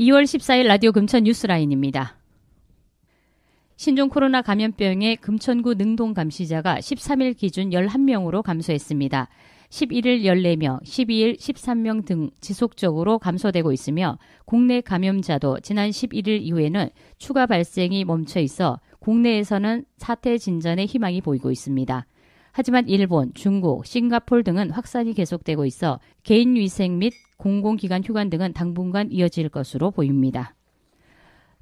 2월 14일 라디오 금천 뉴스라인입니다. 신종 코로나 감염병의 금천구 능동 감시자가 13일 기준 11명으로 감소했습니다. 11일 14명, 12일 13명 등 지속적으로 감소되고 있으며 국내 감염자도 지난 11일 이후에는 추가 발생이 멈춰 있어 국내에서는 사태 진전의 희망이 보이고 있습니다. 하지만 일본, 중국, 싱가폴 등은 확산이 계속되고 있어 개인 위생 및 공공기관 휴관 등은 당분간 이어질 것으로 보입니다.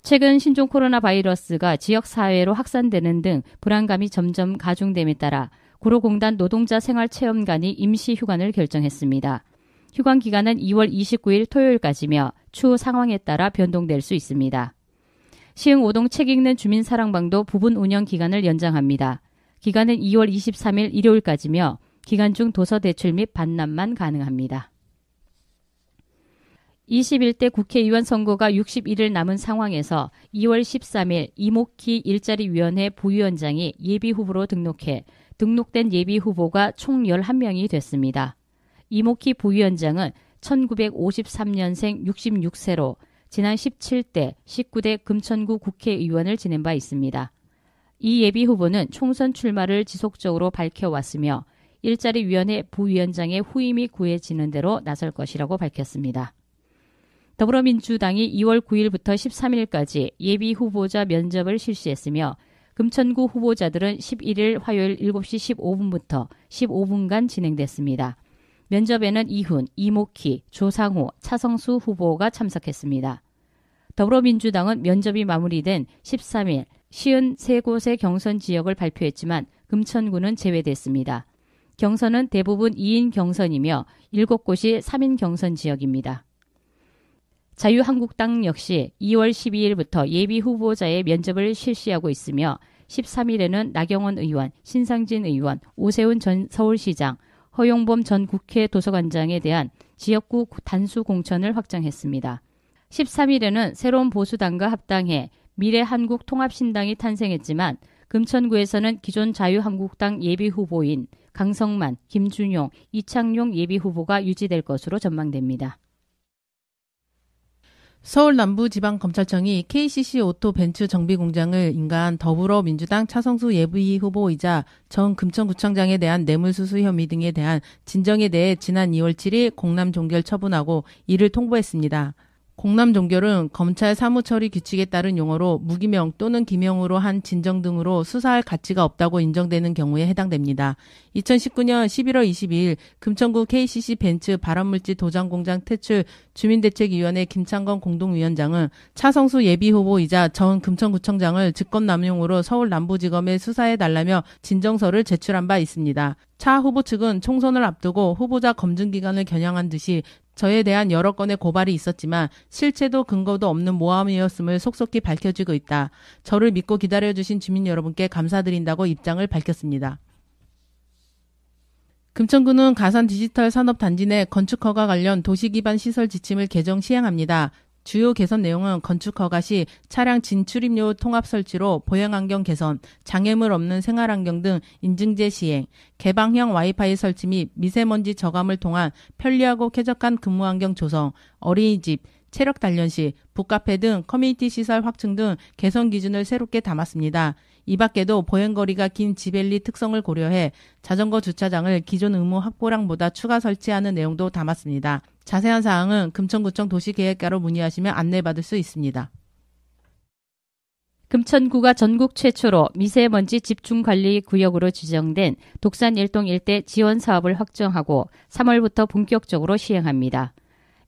최근 신종 코로나 바이러스가 지역 사회로 확산되는 등 불안감이 점점 가중됨에 따라 구로공단 노동자 생활체험관이 임시 휴관을 결정했습니다. 휴관 기간은 2월 29일 토요일까지며 추후 상황에 따라 변동될 수 있습니다. 시흥 5동 책읽는 주민사랑방도 부분 운영 기간을 연장합니다. 기간은 2월 23일 일요일까지며 기간 중 도서 대출 및 반납만 가능합니다. 21대 국회의원 선거가 61일 남은 상황에서 2월 13일 이목희 일자리위원회 부위원장이 예비후보로 등록해 등록된 예비후보가 총 11명이 됐습니다. 이목희 부위원장은 1953년생 66세로 지난 17대 19대 금천구 국회의원을 지낸 바 있습니다. 이 예비후보는 총선 출마를 지속적으로 밝혀왔으며 일자리위원회 부위원장의 후임이 구해지는 대로 나설 것이라고 밝혔습니다. 더불어민주당이 2월 9일부터 13일까지 예비 후보자 면접을 실시했으며 금천구 후보자들은 11일 화요일 7시 15분부터 15분간 진행됐습니다. 면접에는 이훈, 이목희, 조상호, 차성수 후보가 참석했습니다. 더불어민주당은 면접이 마무리된 13일 시은 세 곳의 경선 지역을 발표했지만 금천구는 제외됐습니다. 경선은 대부분 2인 경선이며 7곳이 3인 경선 지역입니다. 자유한국당 역시 2월 12일부터 예비 후보자의 면접을 실시하고 있으며 13일에는 나경원 의원, 신상진 의원, 오세훈 전 서울시장, 허용범 전 국회 도서관장에 대한 지역구 단수 공천을 확정했습니다. 13일에는 새로운 보수당과 합당해 미래한국통합신당이 탄생했지만 금천구에서는 기존 자유한국당 예비후보인 강성만, 김준용, 이창용 예비후보가 유지될 것으로 전망됩니다. 서울 남부지방검찰청이 KCC 오토 벤츠 정비 공장을 인간 더불어민주당 차성수 예비 후보이자 전 금천구청장에 대한 뇌물수수 혐의 등에 대한 진정에 대해 지난 2월 7일 공남 종결 처분하고 이를 통보했습니다. 공남 종결은 검찰 사무처리 규칙에 따른 용어로 무기명 또는 기명으로 한 진정 등으로 수사할 가치가 없다고 인정되는 경우에 해당됩니다. 2019년 11월 22일 금천구 KCC 벤츠 발암물질 도장공장 퇴출 주민대책위원회 김창건 공동위원장은 차성수 예비후보이자 전 금천구청장을 직권남용으로 서울 남부지검에 수사해달라며 진정서를 제출한 바 있습니다. 차 후보 측은 총선을 앞두고 후보자 검증 기간을 겨냥한 듯이 저에 대한 여러 건의 고발이 있었지만 실체도 근거도 없는 모함이었음을 속속히 밝혀지고 있다. 저를 믿고 기다려주신 주민 여러분께 감사드린다고 입장을 밝혔습니다. 금천구는 가산 디지털 산업 단지 내 건축허가 관련 도시 기반 시설 지침을 개정 시행합니다. 주요 개선 내용은 건축 허가 시 차량 진출입료 통합 설치로 보행 환경 개선, 장애물 없는 생활 환경 등 인증제 시행, 개방형 와이파이 설치 및 미세먼지 저감을 통한 편리하고 쾌적한 근무 환경 조성, 어린이집, 체력 단련시 북카페 등 커뮤니티 시설 확충 등 개선 기준을 새롭게 담았습니다. 이 밖에도 보행거리가 긴 지벨리 특성을 고려해 자전거 주차장을 기존 의무 확보량보다 추가 설치하는 내용도 담았습니다. 자세한 사항은 금천구청 도시계획과로 문의하시면 안내받을 수 있습니다. 금천구가 전국 최초로 미세먼지 집중관리 구역으로 지정된 독산 일동 일대 지원 사업을 확정하고 3월부터 본격적으로 시행합니다.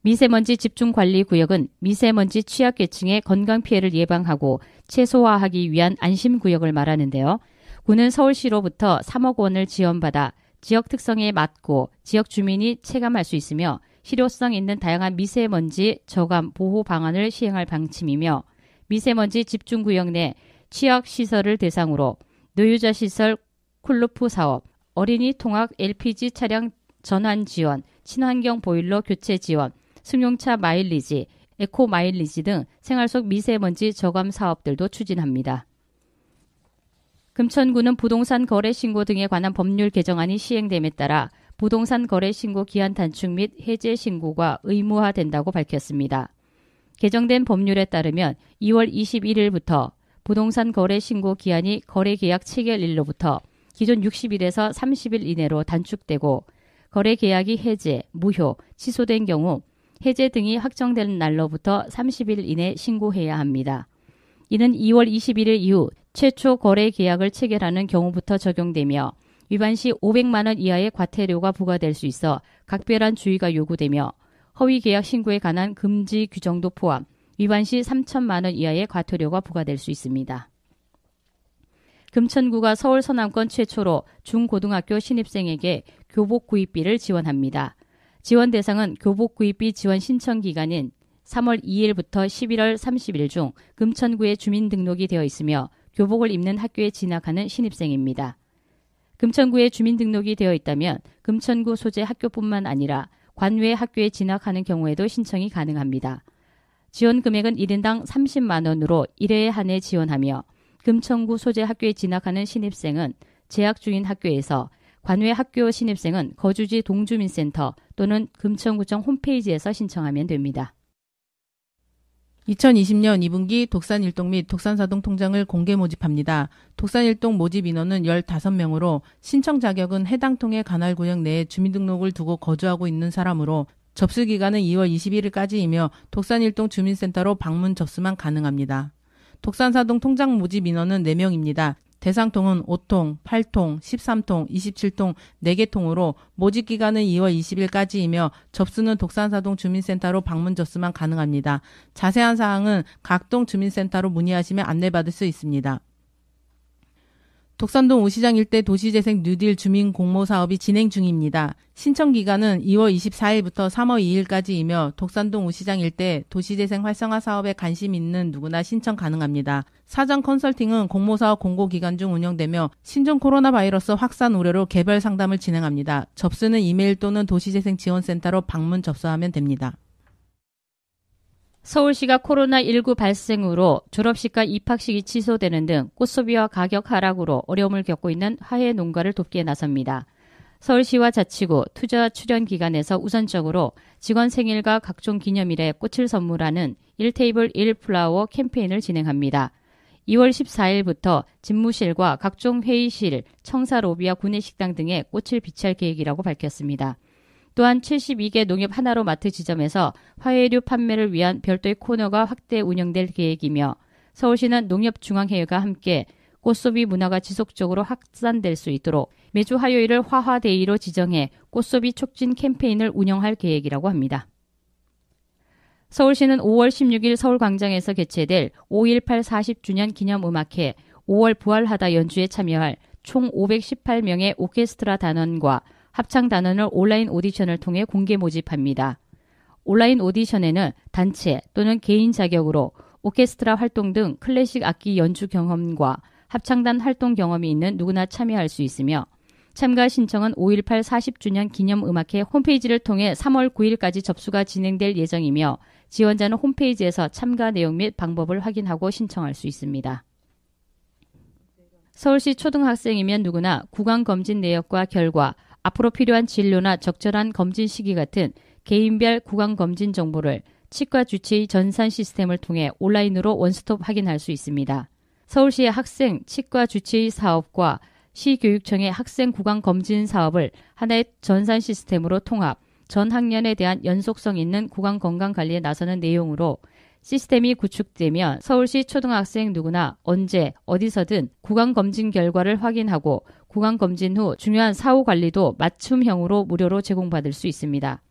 미세먼지 집중 관리 구역은 미세먼지 취약계층의 건강 피해를 예방하고 최소화하기 위한 안심 구역을 말하는데요. 구는 서울시로부터 3억 원을 지원받아 지역 특성에 맞고 지역 주민이 체감할 수 있으며 실효성 있는 다양한 미세먼지 저감 보호 방안을 시행할 방침이며 미세먼지 집중 구역 내 취약 시설을 대상으로 노유자 시설 쿨루프 사업, 어린이 통학 LPG 차량 전환 지원, 친환경 보일러 교체 지원, 승용차 마일리지, 에코 마일리지 등 생활 속 미세먼지 저감 사업들도 추진합니다. 금천구는 부동산 거래 신고 등에 관한 법률 개정안이 시행됨에 따라 부동산 거래 신고 기한 단축 및 해제 신고가 의무화된다고 밝혔습니다. 개정된 법률에 따르면 2월 21일부터 부동산 거래 신고 기한이 거래 계약 체결일로부터 기존 60일에서 30일 이내로 단축되고 거래 계약이 해제, 무효, 취소된 경우 해제 등이 확정되는 날로부터 30일 이내 신고해야 합니다. 이는 2월 21일 이후 최초 거래 계약을 체결하는 경우부터 적용되며 위반 시 500만 원 이하의 과태료가 부과될 수 있어 각별한 주의가 요구되며 허위 계약 신고에 관한 금지 규정도 포함 위반 시 3천만 원 이하의 과태료가 부과될 수 있습니다. 금천구가 서울 서남권 최초로 중고등학교 신입생에게 교복 구입비를 지원합니다. 지원 대상은 교복 구입비 지원 신청 기간인 3월 2일부터 11월 30일 중 금천구에 주민 등록이 되어 있으며 교복을 입는 학교에 진학하는 신입생입니다. 금천구에 주민 등록이 되어 있다면 금천구 소재 학교뿐만 아니라 관외 학교에 진학하는 경우에도 신청이 가능합니다. 지원 금액은 1인당 30만 원으로 1회에 한해 지원하며 금천구 소재 학교에 진학하는 신입생은 재학 중인 학교에서 관외 학교 신입생은 거주지 동주민센터 또는 금천구청 홈페이지에서 신청하면 됩니다. 2020년 2분기 독산일동 및 독산사동 통장을 공개 모집합니다. 독산일동 모집 인원은 15명으로 신청 자격은 해당 통의 관할 구역 내에 주민등록을 두고 거주하고 있는 사람으로 접수 기간은 2월 21일까지이며 독산일동 주민센터로 방문 접수만 가능합니다. 독산사동 통장 모집 인원은 4명입니다. 대상통은 5통, 8통, 13통, 27통, 4개통으로 모집 기간은 2월 20일까지이며 접수는 독산사동 주민센터로 방문 접수만 가능합니다. 자세한 사항은 각 동 주민센터로 문의하시면 안내받을 수 있습니다. 독산동 우시장 일대 도시재생 뉴딜 주민 공모 사업이 진행 중입니다. 신청 기간은 2월 24일부터 3월 2일까지이며 독산동 우시장 일대 도시재생 활성화 사업에 관심 있는 누구나 신청 가능합니다. 사전 컨설팅은 공모사업 공고 기간 중 운영되며 신종 코로나 바이러스 확산 우려로 개별 상담을 진행합니다. 접수는 이메일 또는 도시재생지원센터로 방문 접수하면 됩니다. 서울시가 코로나19 발생으로 졸업식과 입학식이 취소되는 등 꽃소비와 가격 하락으로 어려움을 겪고 있는 화훼 농가를 돕기에 나섭니다. 서울시와 자치구 투자 출연 기관에서 우선적으로 직원 생일과 각종 기념일에 꽃을 선물하는 1테이블 1플라워 캠페인을 진행합니다. 2월 14일부터 집무실과 각종 회의실, 청사 로비와 구내식당 등에 꽃을 비치할 계획이라고 밝혔습니다. 또한 72개 농협 하나로 마트 지점에서 화훼류 판매를 위한 별도의 코너가 확대 운영될 계획이며 서울시는 농협중앙회의가 함께 꽃소비 문화가 지속적으로 확산될 수 있도록 매주 화요일을 화화데이로 지정해 꽃소비 촉진 캠페인을 운영할 계획이라고 합니다. 서울시는 5월 16일 서울광장에서 개최될 5.18 40주년 기념음악회 5월 부활하다 연주에 참여할 총 518명의 오케스트라 단원과 합창 단원을 온라인 오디션을 통해 공개 모집합니다. 온라인 오디션에는 단체 또는 개인 자격으로 오케스트라 활동 등 클래식 악기 연주 경험과 합창단 활동 경험이 있는 누구나 참여할 수 있으며 참가 신청은 5.18 40주년 기념음악회 홈페이지를 통해 3월 9일까지 접수가 진행될 예정이며 지원자는 홈페이지에서 참가 내용 및 방법을 확인하고 신청할 수 있습니다. 서울시 초등학생이면 누구나 구강검진 내역과 결과, 앞으로 필요한 진료나 적절한 검진 시기 같은 개인별 구강 검진 정보를 치과 주치의 전산 시스템을 통해 온라인으로 원스톱 확인할 수 있습니다. 서울시의 학생 치과 주치의 사업과 시교육청의 학생 구강 검진 사업을 하나의 전산 시스템으로 통합 전 학년에 대한 연속성 있는 구강 건강 관리에 나서는 내용으로 시스템이 구축되면 서울시 초등학생 누구나 언제 어디서든 구강 검진 결과를 확인하고 구강 검진 후 중요한 사후 관리도 맞춤형으로 무료로 제공받을 수 있습니다.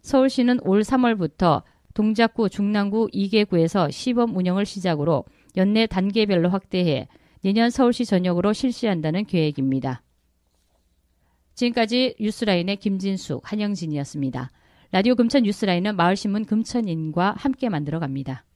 서울시는 올 3월부터 동작구, 중랑구 2개구에서 시범 운영을 시작으로 연내 단계별로 확대해 내년 서울시 전역으로 실시한다는 계획입니다. 지금까지 뉴스라인의 김진숙, 한영진이었습니다. 라디오 금천 뉴스라인은 마을신문 금천인과 함께 만들어갑니다.